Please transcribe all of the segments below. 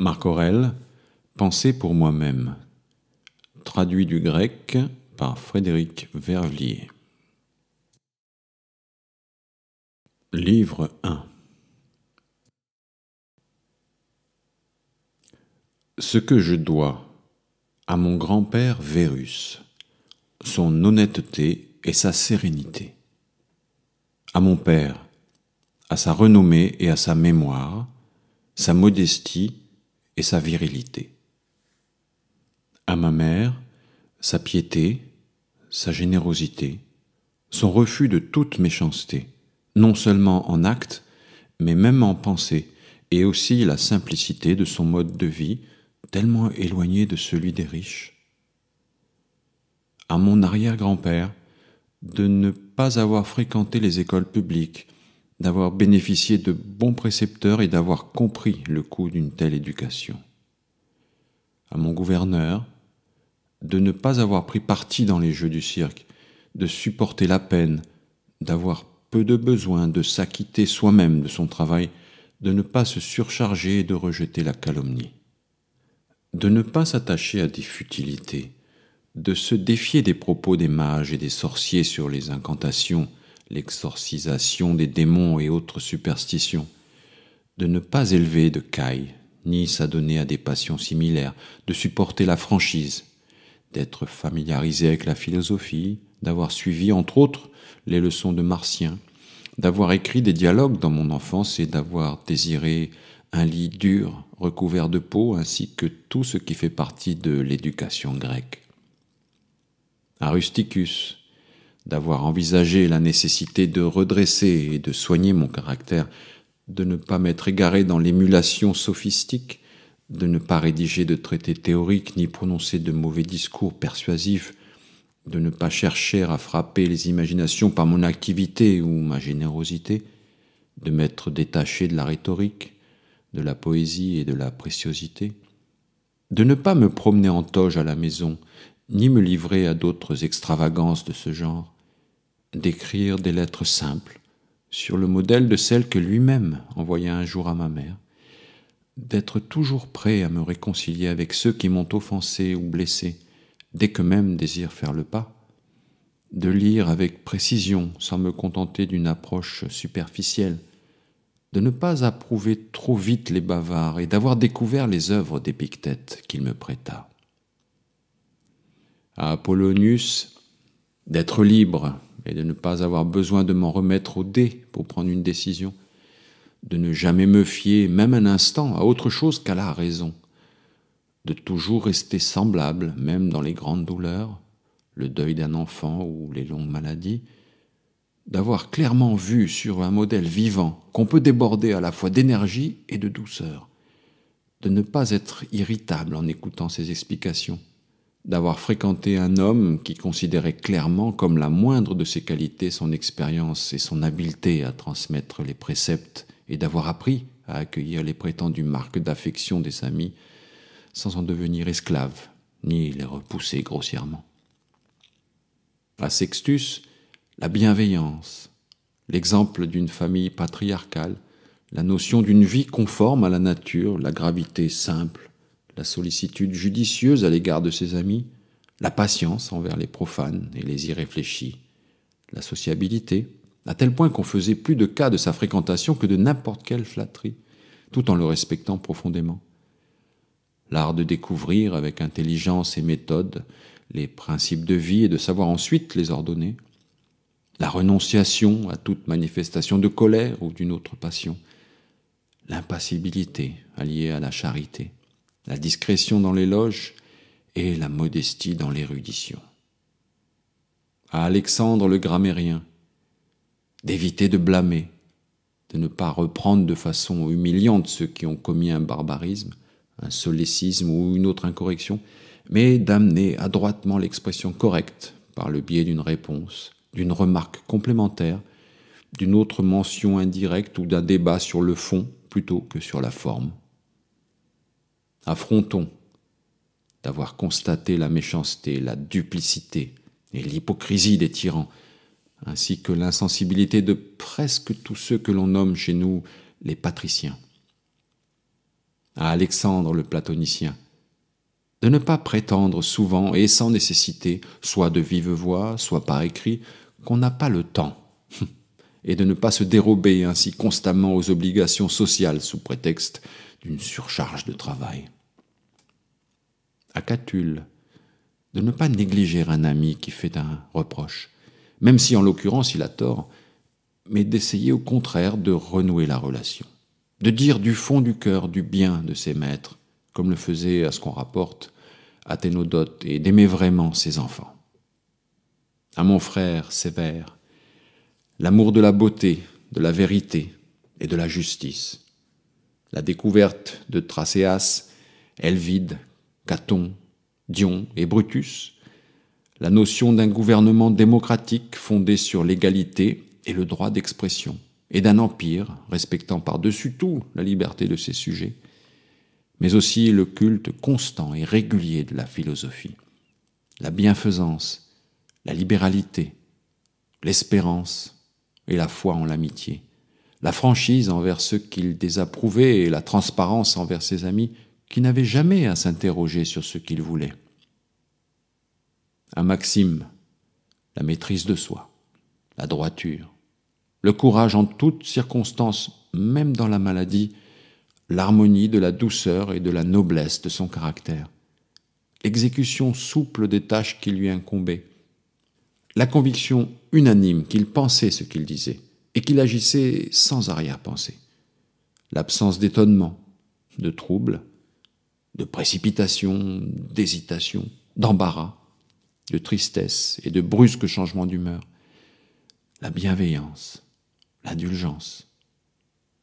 Marc Aurel, Pensée pour moi-même, traduit du grec par Frédéric Vervlier. Livre 1 Ce que je dois à mon grand-père Vérus, son honnêteté et sa sérénité, à mon père, à sa renommée et à sa mémoire, sa modestie et sa virilité. À ma mère, sa piété, sa générosité, son refus de toute méchanceté, non seulement en acte, mais même en pensée, et aussi la simplicité de son mode de vie, tellement éloigné de celui des riches. À mon arrière-grand-père, de ne pas avoir fréquenté les écoles publiques, d'avoir bénéficié de bons précepteurs et d'avoir compris le coût d'une telle éducation. À mon gouverneur, de ne pas avoir pris parti dans les jeux du cirque, de supporter la peine, d'avoir peu de besoin de s'acquitter soi-même de son travail, de ne pas se surcharger et de rejeter la calomnie. De ne pas s'attacher à des futilités, de se défier des propos des mages et des sorciers sur les incantations, l'exorcisation des démons et autres superstitions, de ne pas élever de caille, ni s'adonner à des passions similaires, de supporter la franchise, d'être familiarisé avec la philosophie, d'avoir suivi, entre autres, les leçons de Martien, d'avoir écrit des dialogues dans mon enfance et d'avoir désiré un lit dur recouvert de peau ainsi que tout ce qui fait partie de l'éducation grecque. Arusticus, d'avoir envisagé la nécessité de redresser et de soigner mon caractère, de ne pas m'être égaré dans l'émulation sophistique, de ne pas rédiger de traités théoriques ni prononcer de mauvais discours persuasifs, de ne pas chercher à frapper les imaginations par mon activité ou ma générosité, de m'être détaché de la rhétorique, de la poésie et de la préciosité, de ne pas me promener en toge à la maison, ni me livrer à d'autres extravagances de ce genre, d'écrire des lettres simples, sur le modèle de celles que lui-même envoya un jour à ma mère, d'être toujours prêt à me réconcilier avec ceux qui m'ont offensé ou blessé, dès que même désire faire le pas, de lire avec précision sans me contenter d'une approche superficielle, de ne pas approuver trop vite les bavards et d'avoir découvert les œuvres d'Épictète qu'il me prêta. À Apollonius, d'être libre et de ne pas avoir besoin de m'en remettre au dé pour prendre une décision, de ne jamais me fier, même un instant, à autre chose qu'à la raison, de toujours rester semblable, même dans les grandes douleurs, le deuil d'un enfant ou les longues maladies, d'avoir clairement vu sur un modèle vivant qu'on peut déborder à la fois d'énergie et de douceur, de ne pas être irritable en écoutant ses explications, d'avoir fréquenté un homme qui considérait clairement comme la moindre de ses qualités son expérience et son habileté à transmettre les préceptes et d'avoir appris à accueillir les prétendues marques d'affection des amis sans en devenir esclave ni les repousser grossièrement. À Sextus, la bienveillance, l'exemple d'une famille patriarcale, la notion d'une vie conforme à la nature, la gravité simple, la sollicitude judicieuse à l'égard de ses amis, la patience envers les profanes et les irréfléchis, la sociabilité, à tel point qu'on faisait plus de cas de sa fréquentation que de n'importe quelle flatterie, tout en le respectant profondément. L'art de découvrir avec intelligence et méthode les principes de vie et de savoir ensuite les ordonner, la renonciation à toute manifestation de colère ou d'une autre passion, l'impassibilité alliée à la charité la discrétion dans l'éloge et la modestie dans l'érudition. À Alexandre le grammairien, d'éviter de blâmer, de ne pas reprendre de façon humiliante ceux qui ont commis un barbarisme, un solécisme ou une autre incorrection, mais d'amener adroitement l'expression correcte par le biais d'une réponse, d'une remarque complémentaire, d'une autre mention indirecte ou d'un débat sur le fond plutôt que sur la forme. Affrontons d'avoir constaté la méchanceté, la duplicité et l'hypocrisie des tyrans, ainsi que l'insensibilité de presque tous ceux que l'on nomme chez nous les patriciens. À Alexandre le platonicien, de ne pas prétendre souvent et sans nécessité, soit de vive voix, soit par écrit, qu'on n'a pas le temps et de ne pas se dérober ainsi constamment aux obligations sociales sous prétexte d'une surcharge de travail. À Catulle, de ne pas négliger un ami qui fait un reproche, même si en l'occurrence il a tort, mais d'essayer au contraire de renouer la relation, de dire du fond du cœur du bien de ses maîtres, comme le faisait à ce qu'on rapporte Athénodote, et d'aimer vraiment ses enfants. À mon frère sévère, l'amour de la beauté, de la vérité et de la justice. La découverte de Tracéas, Elvide, Caton, Dion et Brutus, la notion d'un gouvernement démocratique fondé sur l'égalité et le droit d'expression, et d'un empire respectant par-dessus tout la liberté de ses sujets, mais aussi le culte constant et régulier de la philosophie, la bienfaisance, la libéralité, l'espérance, et la foi en l'amitié, la franchise envers ceux qu'il désapprouvait et la transparence envers ses amis qui n'avaient jamais à s'interroger sur ce qu'il voulait. Un maxime, la maîtrise de soi, la droiture, le courage en toutes circonstances, même dans la maladie, l'harmonie de la douceur et de la noblesse de son caractère, l'exécution souple des tâches qui lui incombaient, la conviction unanime qu'il pensait ce qu'il disait et qu'il agissait sans arrière-pensée. L'absence d'étonnement, de trouble, de précipitation, d'hésitation, d'embarras, de tristesse et de brusques changements d'humeur. La bienveillance, l'indulgence,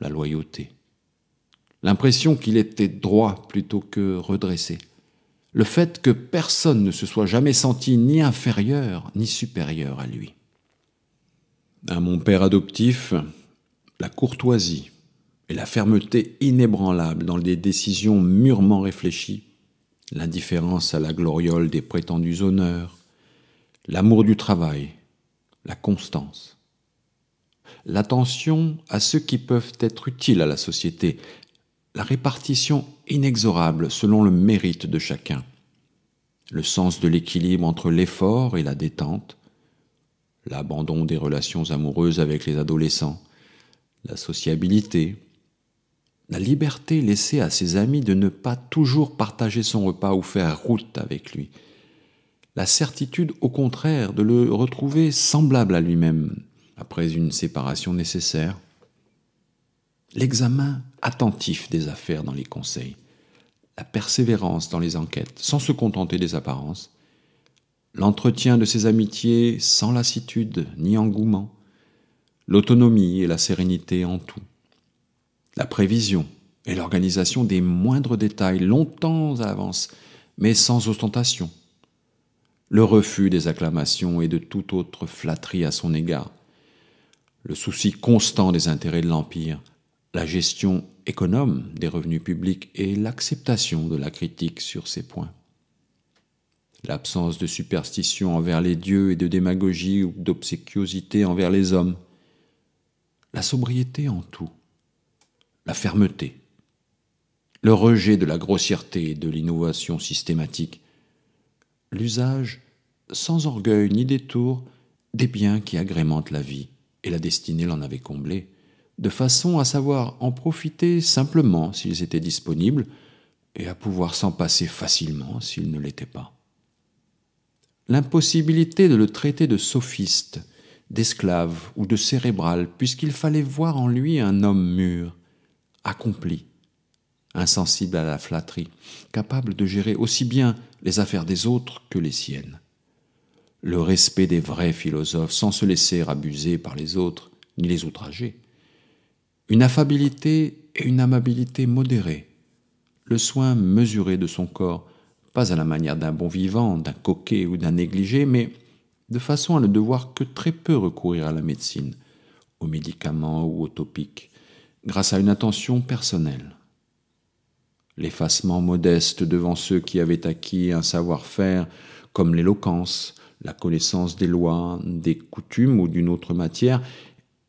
la loyauté. L'impression qu'il était droit plutôt que redressé le fait que personne ne se soit jamais senti ni inférieur ni supérieur à lui. À mon père adoptif, la courtoisie et la fermeté inébranlable dans des décisions mûrement réfléchies, l'indifférence à la gloriole des prétendus honneurs, l'amour du travail, la constance, l'attention à ceux qui peuvent être utiles à la société, la répartition inexorable selon le mérite de chacun, le sens de l'équilibre entre l'effort et la détente, l'abandon des relations amoureuses avec les adolescents, la sociabilité, la liberté laissée à ses amis de ne pas toujours partager son repas ou faire route avec lui, la certitude au contraire de le retrouver semblable à lui-même après une séparation nécessaire, l'examen attentif des affaires dans les conseils, la persévérance dans les enquêtes, sans se contenter des apparences, l'entretien de ses amitiés sans lassitude ni engouement, l'autonomie et la sérénité en tout, la prévision et l'organisation des moindres détails longtemps à l'avance, mais sans ostentation, le refus des acclamations et de toute autre flatterie à son égard, le souci constant des intérêts de l'Empire, la gestion économe des revenus publics et l'acceptation de la critique sur ces points. L'absence de superstition envers les dieux et de démagogie ou d'obséquiosité envers les hommes. La sobriété en tout. La fermeté. Le rejet de la grossièreté et de l'innovation systématique. L'usage, sans orgueil ni détour, des biens qui agrémentent la vie, et la destinée l'en avait comblé de façon à savoir en profiter simplement s'ils étaient disponibles et à pouvoir s'en passer facilement s'ils ne l'étaient pas. L'impossibilité de le traiter de sophiste, d'esclave ou de cérébral, puisqu'il fallait voir en lui un homme mûr, accompli, insensible à la flatterie, capable de gérer aussi bien les affaires des autres que les siennes. Le respect des vrais philosophes sans se laisser abuser par les autres, ni les outrager une affabilité et une amabilité modérées, le soin mesuré de son corps, pas à la manière d'un bon vivant, d'un coquet ou d'un négligé, mais de façon à ne devoir que très peu recourir à la médecine, aux médicaments ou aux topiques, grâce à une attention personnelle. L'effacement modeste devant ceux qui avaient acquis un savoir-faire comme l'éloquence, la connaissance des lois, des coutumes ou d'une autre matière,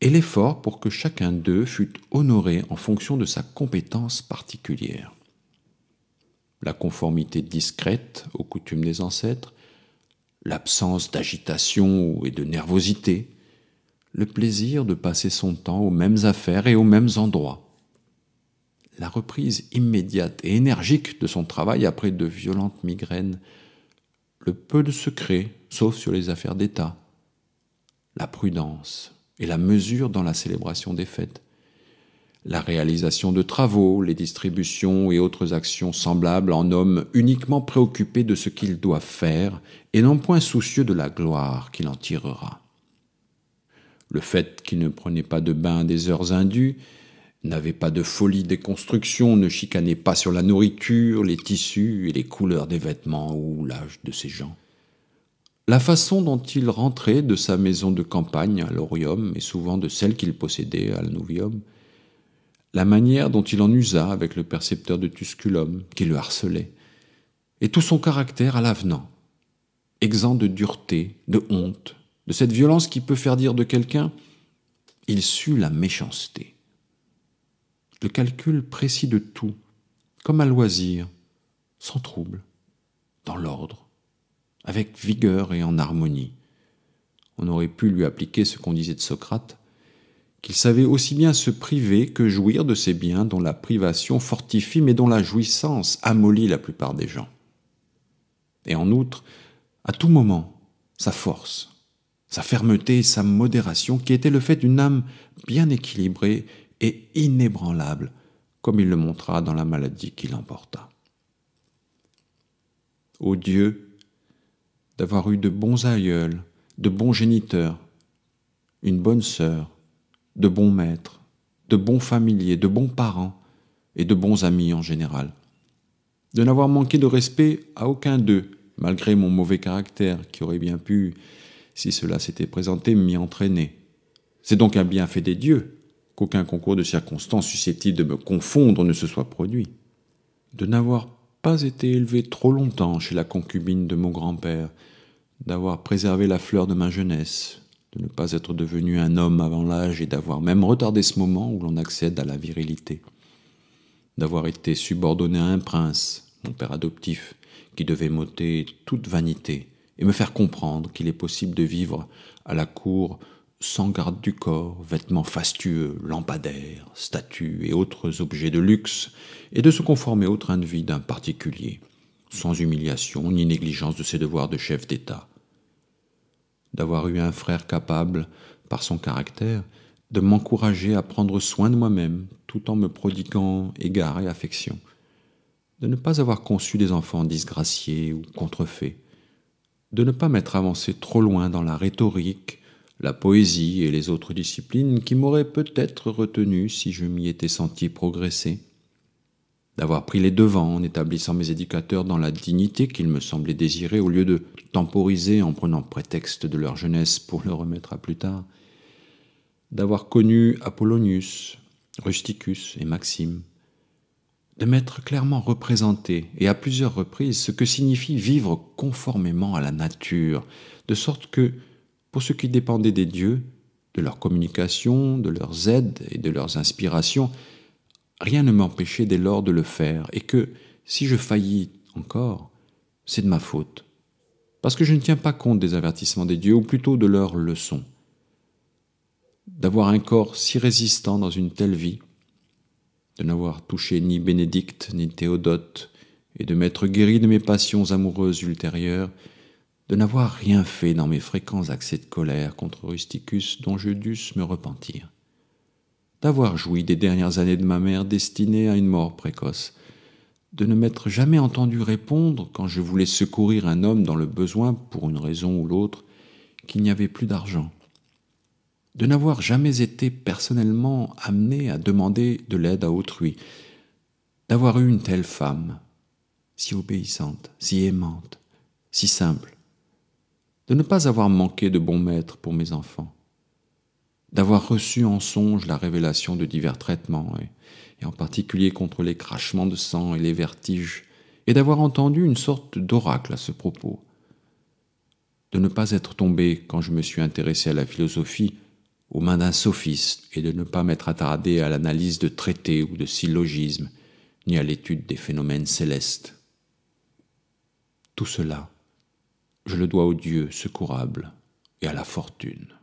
et l'effort pour que chacun d'eux fût honoré en fonction de sa compétence particulière. La conformité discrète aux coutumes des ancêtres, l'absence d'agitation et de nervosité, le plaisir de passer son temps aux mêmes affaires et aux mêmes endroits, la reprise immédiate et énergique de son travail après de violentes migraines, le peu de secret, sauf sur les affaires d'État, la prudence, et la mesure dans la célébration des fêtes. La réalisation de travaux, les distributions et autres actions semblables en homme uniquement préoccupé de ce qu'il doit faire et non point soucieux de la gloire qu'il en tirera. Le fait qu'il ne prenait pas de bain des heures indues, n'avait pas de folie des constructions, ne chicanait pas sur la nourriture, les tissus et les couleurs des vêtements ou l'âge de ses gens la façon dont il rentrait de sa maison de campagne à l'Orium, et souvent de celle qu'il possédait à novium la manière dont il en usa avec le percepteur de Tusculum, qui le harcelait, et tout son caractère à l'avenant, exempt de dureté, de honte, de cette violence qui peut faire dire de quelqu'un il sut la méchanceté. Le calcul précis de tout, comme à loisir, sans trouble, dans l'ordre avec vigueur et en harmonie. On aurait pu lui appliquer ce qu'on disait de Socrate, qu'il savait aussi bien se priver que jouir de ses biens dont la privation fortifie mais dont la jouissance amollit la plupart des gens. Et en outre, à tout moment, sa force, sa fermeté et sa modération qui étaient le fait d'une âme bien équilibrée et inébranlable, comme il le montra dans la maladie qu'il emporta. Ô Dieu, d'avoir eu de bons aïeuls, de bons géniteurs, une bonne sœur, de bons maîtres, de bons familiers, de bons parents et de bons amis en général. De n'avoir manqué de respect à aucun d'eux, malgré mon mauvais caractère qui aurait bien pu, si cela s'était présenté, m'y entraîner. C'est donc un bienfait des dieux qu'aucun concours de circonstances susceptibles de me confondre ne se soit produit. De n'avoir été élevé trop longtemps chez la concubine de mon grand-père, d'avoir préservé la fleur de ma jeunesse, de ne pas être devenu un homme avant l'âge et d'avoir même retardé ce moment où l'on accède à la virilité, d'avoir été subordonné à un prince, mon père adoptif, qui devait m'ôter toute vanité et me faire comprendre qu'il est possible de vivre à la cour sans garde du corps, vêtements fastueux, lampadaires, statues et autres objets de luxe, et de se conformer au train de vie d'un particulier, sans humiliation ni négligence de ses devoirs de chef d'État. D'avoir eu un frère capable, par son caractère, de m'encourager à prendre soin de moi-même tout en me prodiguant égard et affection. De ne pas avoir conçu des enfants disgraciés ou contrefaits. De ne pas m'être avancé trop loin dans la rhétorique la poésie et les autres disciplines qui m'auraient peut-être retenu si je m'y étais senti progresser, d'avoir pris les devants en établissant mes éducateurs dans la dignité qu'ils me semblaient désirer au lieu de temporiser en prenant prétexte de leur jeunesse pour le remettre à plus tard, d'avoir connu Apollonius, Rusticus et Maxime, de m'être clairement représenté et à plusieurs reprises ce que signifie vivre conformément à la nature, de sorte que pour ce qui dépendait des dieux, de leur communication, de leurs aides et de leurs inspirations, rien ne m'empêchait dès lors de le faire, et que, si je faillis encore, c'est de ma faute, parce que je ne tiens pas compte des avertissements des dieux, ou plutôt de leurs leçons. D'avoir un corps si résistant dans une telle vie, de n'avoir touché ni Bénédicte ni Théodote, et de m'être guéri de mes passions amoureuses ultérieures, de n'avoir rien fait dans mes fréquents accès de colère contre Rusticus dont je dusse me repentir, d'avoir joui des dernières années de ma mère destinée à une mort précoce, de ne m'être jamais entendu répondre quand je voulais secourir un homme dans le besoin pour une raison ou l'autre qu'il n'y avait plus d'argent, de n'avoir jamais été personnellement amené à demander de l'aide à autrui, d'avoir eu une telle femme, si obéissante, si aimante, si simple, de ne pas avoir manqué de bons maîtres pour mes enfants, d'avoir reçu en songe la révélation de divers traitements, et, en particulier contre les crachements de sang et les vertiges, et d'avoir entendu une sorte d'oracle à ce propos, de ne pas être tombé quand je me suis intéressé à la philosophie aux mains d'un sophiste et de ne pas m'être attardé à l'analyse de traités ou de syllogismes, ni à l'étude des phénomènes célestes. Tout cela je le dois au Dieu secourable et à la fortune.